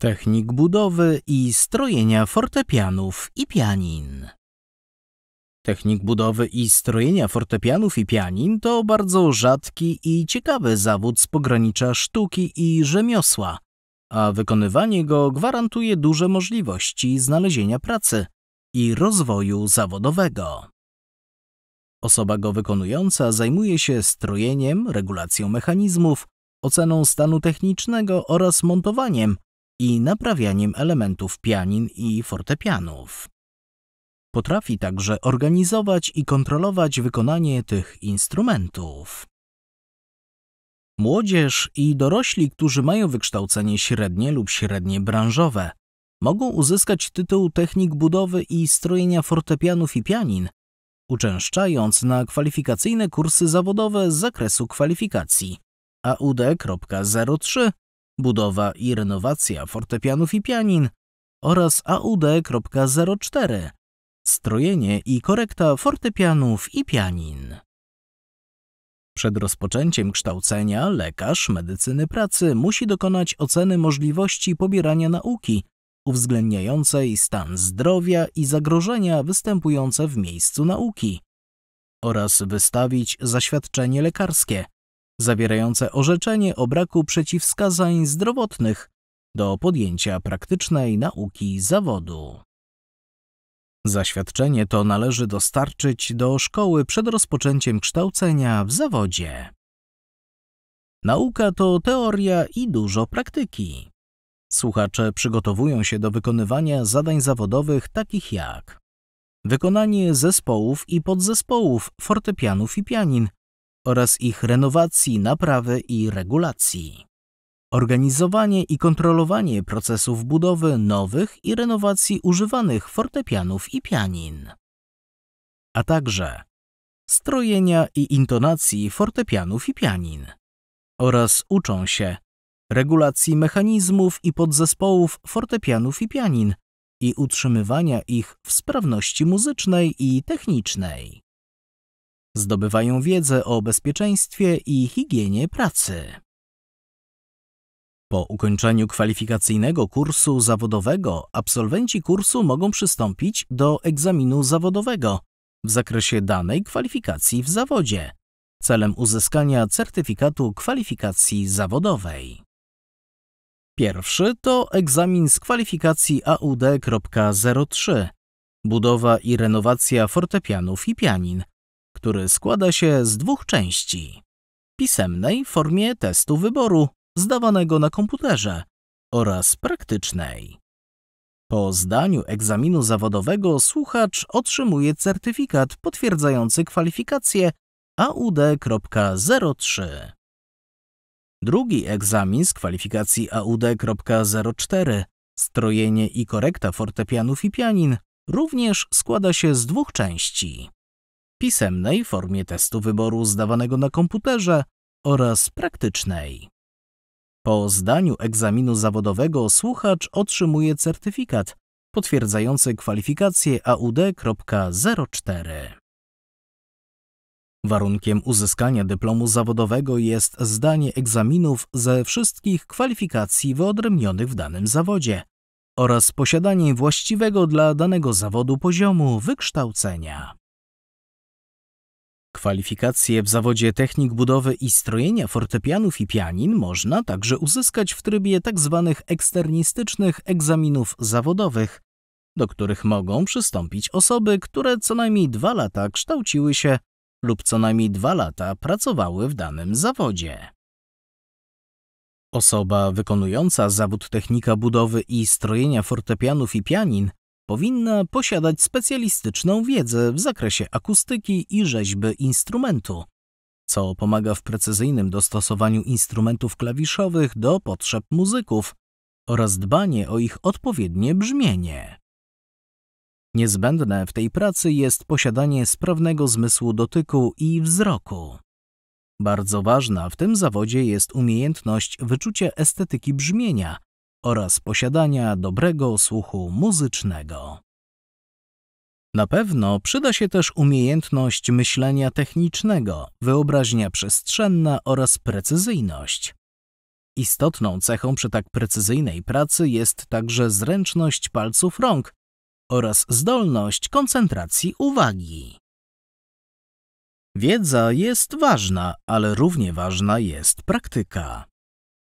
technik budowy i strojenia fortepianów i pianin. Technik budowy i strojenia fortepianów i pianin to bardzo rzadki i ciekawy zawód z pogranicza sztuki i rzemiosła, a wykonywanie go gwarantuje duże możliwości znalezienia pracy i rozwoju zawodowego. Osoba go wykonująca zajmuje się strojeniem, regulacją mechanizmów, oceną stanu technicznego oraz montowaniem, i naprawianiem elementów pianin i fortepianów. Potrafi także organizować i kontrolować wykonanie tych instrumentów. Młodzież i dorośli, którzy mają wykształcenie średnie lub średnie branżowe, mogą uzyskać tytuł technik budowy i strojenia fortepianów i pianin, uczęszczając na kwalifikacyjne kursy zawodowe z zakresu kwalifikacji AUD.03 budowa i renowacja fortepianów i pianin oraz AUD.04 strojenie i korekta fortepianów i pianin. Przed rozpoczęciem kształcenia lekarz medycyny pracy musi dokonać oceny możliwości pobierania nauki uwzględniającej stan zdrowia i zagrożenia występujące w miejscu nauki oraz wystawić zaświadczenie lekarskie zawierające orzeczenie o braku przeciwwskazań zdrowotnych do podjęcia praktycznej nauki zawodu. Zaświadczenie to należy dostarczyć do szkoły przed rozpoczęciem kształcenia w zawodzie. Nauka to teoria i dużo praktyki. Słuchacze przygotowują się do wykonywania zadań zawodowych takich jak wykonanie zespołów i podzespołów fortepianów i pianin, oraz ich renowacji, naprawy i regulacji. Organizowanie i kontrolowanie procesów budowy nowych i renowacji używanych fortepianów i pianin. A także strojenia i intonacji fortepianów i pianin. Oraz uczą się regulacji mechanizmów i podzespołów fortepianów i pianin i utrzymywania ich w sprawności muzycznej i technicznej. Zdobywają wiedzę o bezpieczeństwie i higienie pracy. Po ukończeniu kwalifikacyjnego kursu zawodowego absolwenci kursu mogą przystąpić do egzaminu zawodowego w zakresie danej kwalifikacji w zawodzie celem uzyskania certyfikatu kwalifikacji zawodowej. Pierwszy to egzamin z kwalifikacji AUD.03 Budowa i renowacja fortepianów i pianin który składa się z dwóch części. Pisemnej w formie testu wyboru, zdawanego na komputerze oraz praktycznej. Po zdaniu egzaminu zawodowego słuchacz otrzymuje certyfikat potwierdzający kwalifikację AUD.03. Drugi egzamin z kwalifikacji AUD.04 Strojenie i korekta fortepianów i pianin również składa się z dwóch części pisemnej formie testu wyboru zdawanego na komputerze oraz praktycznej. Po zdaniu egzaminu zawodowego słuchacz otrzymuje certyfikat potwierdzający kwalifikację AUD.04. Warunkiem uzyskania dyplomu zawodowego jest zdanie egzaminów ze wszystkich kwalifikacji wyodrębnionych w danym zawodzie oraz posiadanie właściwego dla danego zawodu poziomu wykształcenia. Kwalifikacje w zawodzie technik budowy i strojenia fortepianów i pianin można także uzyskać w trybie tzw. Tak eksternistycznych egzaminów zawodowych, do których mogą przystąpić osoby, które co najmniej dwa lata kształciły się lub co najmniej dwa lata pracowały w danym zawodzie. Osoba wykonująca zawód technika budowy i strojenia fortepianów i pianin powinna posiadać specjalistyczną wiedzę w zakresie akustyki i rzeźby instrumentu, co pomaga w precyzyjnym dostosowaniu instrumentów klawiszowych do potrzeb muzyków oraz dbanie o ich odpowiednie brzmienie. Niezbędne w tej pracy jest posiadanie sprawnego zmysłu dotyku i wzroku. Bardzo ważna w tym zawodzie jest umiejętność wyczucia estetyki brzmienia oraz posiadania dobrego słuchu muzycznego. Na pewno przyda się też umiejętność myślenia technicznego, wyobraźnia przestrzenna oraz precyzyjność. Istotną cechą przy tak precyzyjnej pracy jest także zręczność palców rąk oraz zdolność koncentracji uwagi. Wiedza jest ważna, ale równie ważna jest praktyka.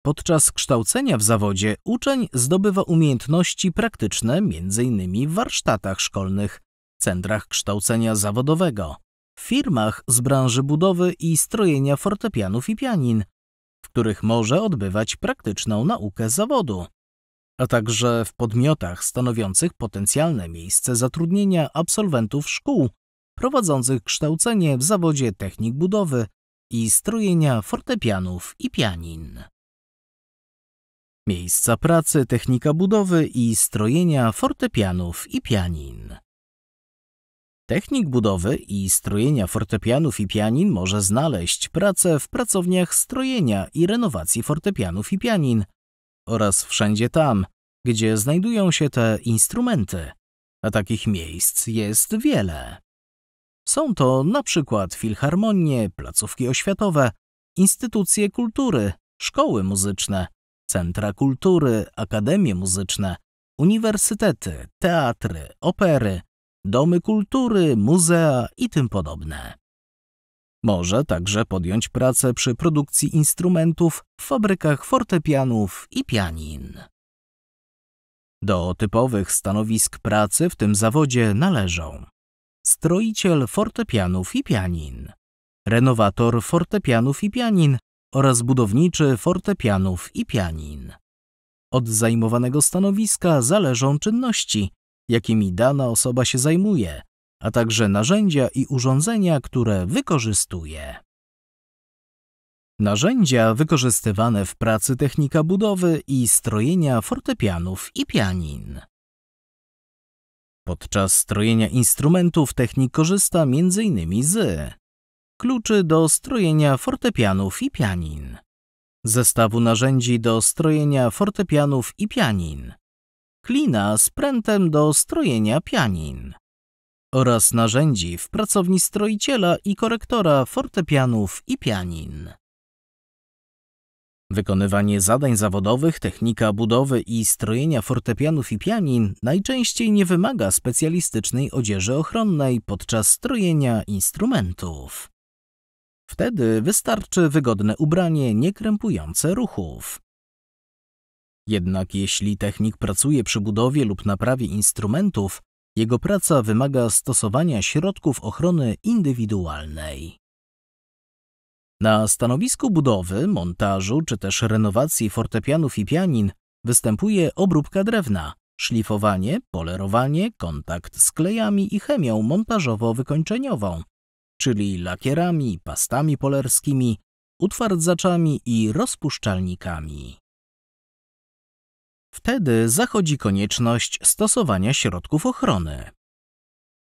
Podczas kształcenia w zawodzie uczeń zdobywa umiejętności praktyczne m.in. w warsztatach szkolnych, centrach kształcenia zawodowego, firmach z branży budowy i strojenia fortepianów i pianin, w których może odbywać praktyczną naukę zawodu, a także w podmiotach stanowiących potencjalne miejsce zatrudnienia absolwentów szkół prowadzących kształcenie w zawodzie technik budowy i strojenia fortepianów i pianin miejsca pracy, technika budowy i strojenia fortepianów i pianin. Technik budowy i strojenia fortepianów i pianin może znaleźć pracę w pracowniach strojenia i renowacji fortepianów i pianin oraz wszędzie tam, gdzie znajdują się te instrumenty, a takich miejsc jest wiele. Są to na przykład filharmonie, placówki oświatowe, instytucje kultury, szkoły muzyczne, centra kultury, akademie muzyczne, uniwersytety, teatry, opery, domy kultury, muzea i tym podobne. Może także podjąć pracę przy produkcji instrumentów w fabrykach fortepianów i pianin. Do typowych stanowisk pracy w tym zawodzie należą stroiciel fortepianów i pianin, renowator fortepianów i pianin, oraz budowniczy fortepianów i pianin. Od zajmowanego stanowiska zależą czynności, jakimi dana osoba się zajmuje, a także narzędzia i urządzenia, które wykorzystuje. Narzędzia wykorzystywane w pracy technika budowy i strojenia fortepianów i pianin. Podczas strojenia instrumentów technik korzysta m.in. z kluczy do strojenia fortepianów i pianin, zestawu narzędzi do strojenia fortepianów i pianin, klina z prętem do strojenia pianin oraz narzędzi w pracowni stroiciela i korektora fortepianów i pianin. Wykonywanie zadań zawodowych, technika budowy i strojenia fortepianów i pianin najczęściej nie wymaga specjalistycznej odzieży ochronnej podczas strojenia instrumentów. Wtedy wystarczy wygodne ubranie niekrępujące ruchów. Jednak jeśli technik pracuje przy budowie lub naprawie instrumentów, jego praca wymaga stosowania środków ochrony indywidualnej. Na stanowisku budowy, montażu czy też renowacji fortepianów i pianin występuje obróbka drewna, szlifowanie, polerowanie, kontakt z klejami i chemią montażowo-wykończeniową, czyli lakierami, pastami polerskimi, utwardzaczami i rozpuszczalnikami. Wtedy zachodzi konieczność stosowania środków ochrony.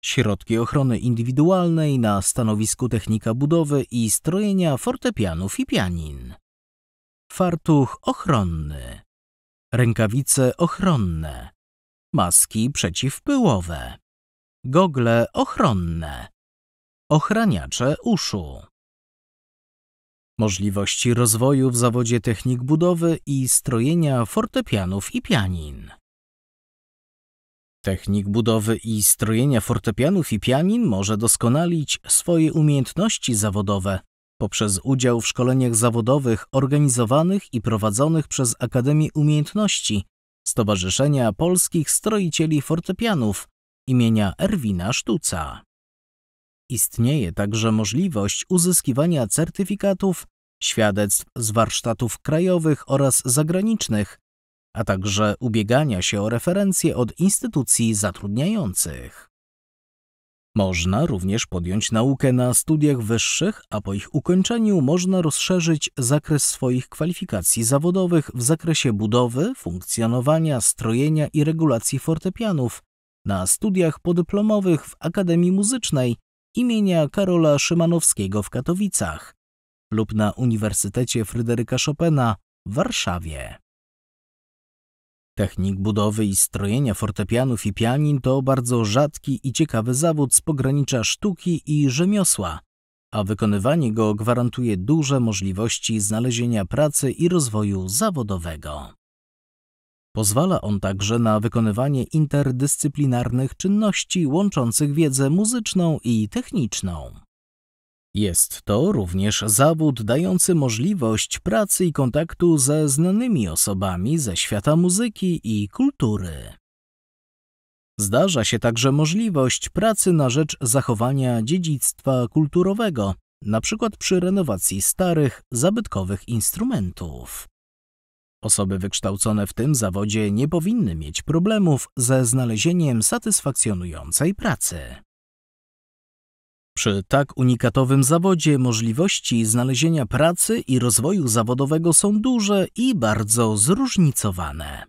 Środki ochrony indywidualnej na stanowisku technika budowy i strojenia fortepianów i pianin. Fartuch ochronny. Rękawice ochronne. Maski przeciwpyłowe. Gogle ochronne ochraniacze uszu. Możliwości rozwoju w zawodzie technik budowy i strojenia fortepianów i pianin. Technik budowy i strojenia fortepianów i pianin może doskonalić swoje umiejętności zawodowe poprzez udział w szkoleniach zawodowych organizowanych i prowadzonych przez Akademię Umiejętności Stowarzyszenia Polskich Stroicieli Fortepianów imienia Erwina Sztuca. Istnieje także możliwość uzyskiwania certyfikatów, świadectw z warsztatów krajowych oraz zagranicznych, a także ubiegania się o referencje od instytucji zatrudniających. Można również podjąć naukę na studiach wyższych, a po ich ukończeniu można rozszerzyć zakres swoich kwalifikacji zawodowych w zakresie budowy, funkcjonowania, strojenia i regulacji fortepianów na studiach podyplomowych w Akademii Muzycznej imienia Karola Szymanowskiego w Katowicach lub na Uniwersytecie Fryderyka Chopina w Warszawie. Technik budowy i strojenia fortepianów i pianin to bardzo rzadki i ciekawy zawód z pogranicza sztuki i rzemiosła, a wykonywanie go gwarantuje duże możliwości znalezienia pracy i rozwoju zawodowego. Pozwala on także na wykonywanie interdyscyplinarnych czynności łączących wiedzę muzyczną i techniczną. Jest to również zawód dający możliwość pracy i kontaktu ze znanymi osobami ze świata muzyki i kultury. Zdarza się także możliwość pracy na rzecz zachowania dziedzictwa kulturowego, np. przy renowacji starych, zabytkowych instrumentów. Osoby wykształcone w tym zawodzie nie powinny mieć problemów ze znalezieniem satysfakcjonującej pracy. Przy tak unikatowym zawodzie możliwości znalezienia pracy i rozwoju zawodowego są duże i bardzo zróżnicowane.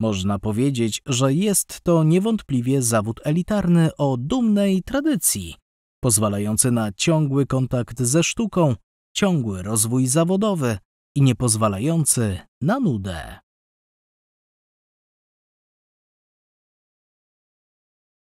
Można powiedzieć, że jest to niewątpliwie zawód elitarny o dumnej tradycji, pozwalający na ciągły kontakt ze sztuką, ciągły rozwój zawodowy, i niepozwalający na nudę.